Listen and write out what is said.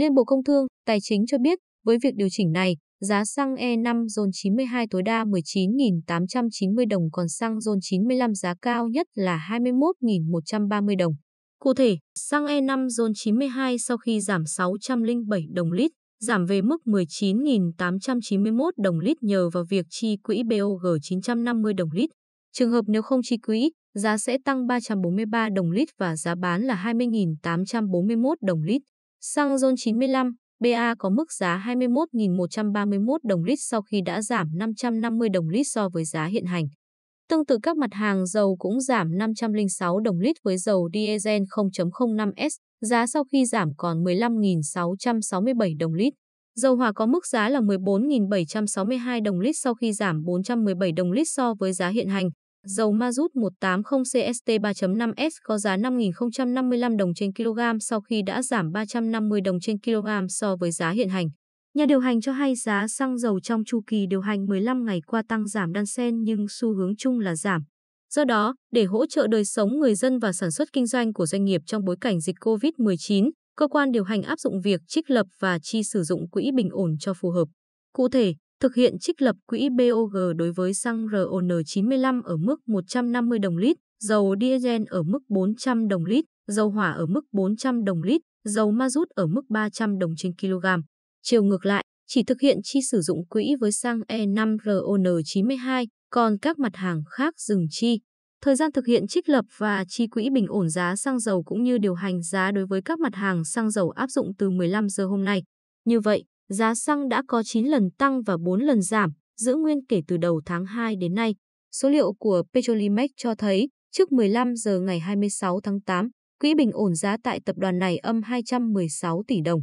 Liên Bộ Công Thương, Tài chính cho biết, với việc điều chỉnh này, giá xăng E5 RON 92 tối đa 19.890 đồng còn xăng RON 95 giá cao nhất là 21.130 đồng. Cụ thể, xăng E5 RON 92 sau khi giảm 607 đồng lít, giảm về mức 19.891 đồng lít nhờ vào việc chi quỹ BOG 950 đồng lít. Trường hợp nếu không chi quỹ, giá sẽ tăng 343 đồng lít và giá bán là 20.841 đồng lít. Xăng RON 95 BA có mức giá 21.131 đồng lít sau khi đã giảm 550 đồng lít so với giá hiện hành. Tương tự các mặt hàng dầu cũng giảm 506 đồng lít với dầu diesel 0.05S, giá sau khi giảm còn 15.667 đồng lít. Dầu hỏa có mức giá là 14.762 đồng lít sau khi giảm 417 đồng lít so với giá hiện hành. Dầu ma rút 180 CST 3.5S có giá 5.055 đồng trên kg sau khi đã giảm 350 đồng trên kg so với giá hiện hành. Nhà điều hành cho hay giá xăng dầu trong chu kỳ điều hành 15 ngày qua tăng giảm đan xen nhưng xu hướng chung là giảm. Do đó, để hỗ trợ đời sống người dân và sản xuất kinh doanh của doanh nghiệp trong bối cảnh dịch COVID-19, cơ quan điều hành áp dụng việc trích lập và chi sử dụng quỹ bình ổn cho phù hợp. Cụ thể, thực hiện trích lập quỹ BOG đối với xăng RON95 ở mức 150 đồng lít, dầu diesel ở mức 400 đồng lít, dầu hỏa ở mức 400 đồng lít, dầu ma rút ở mức 300 đồng trên kg. Chiều ngược lại, chỉ thực hiện chi sử dụng quỹ với xăng E5 RON92, còn các mặt hàng khác dừng chi. Thời gian thực hiện trích lập và chi quỹ bình ổn giá xăng dầu cũng như điều hành giá đối với các mặt hàng xăng dầu áp dụng từ 15 giờ hôm nay. Như vậy, giá xăng đã có 9 lần tăng và 4 lần giảm, giữ nguyên kể từ đầu tháng 2 đến nay. Số liệu của Petrolimex cho thấy, trước 15 giờ ngày 26 tháng 8, quỹ bình ổn giá tại tập đoàn này âm 216 tỷ đồng.